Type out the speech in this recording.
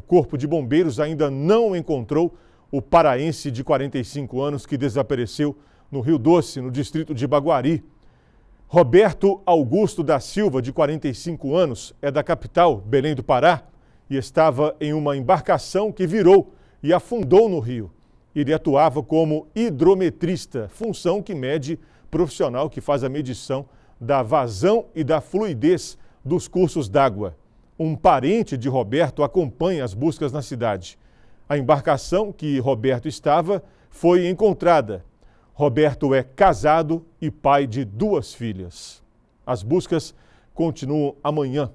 O Corpo de Bombeiros ainda não encontrou o paraense de 45 anos que desapareceu no Rio Doce, no distrito de Baguari. Roberto Augusto da Silva, de 45 anos, é da capital, Belém do Pará, e estava em uma embarcação que virou e afundou no rio. Ele atuava como hidrometrista, função que mede profissional que faz a medição da vazão e da fluidez dos cursos d'água. Um parente de Roberto acompanha as buscas na cidade. A embarcação que Roberto estava foi encontrada. Roberto é casado e pai de duas filhas. As buscas continuam amanhã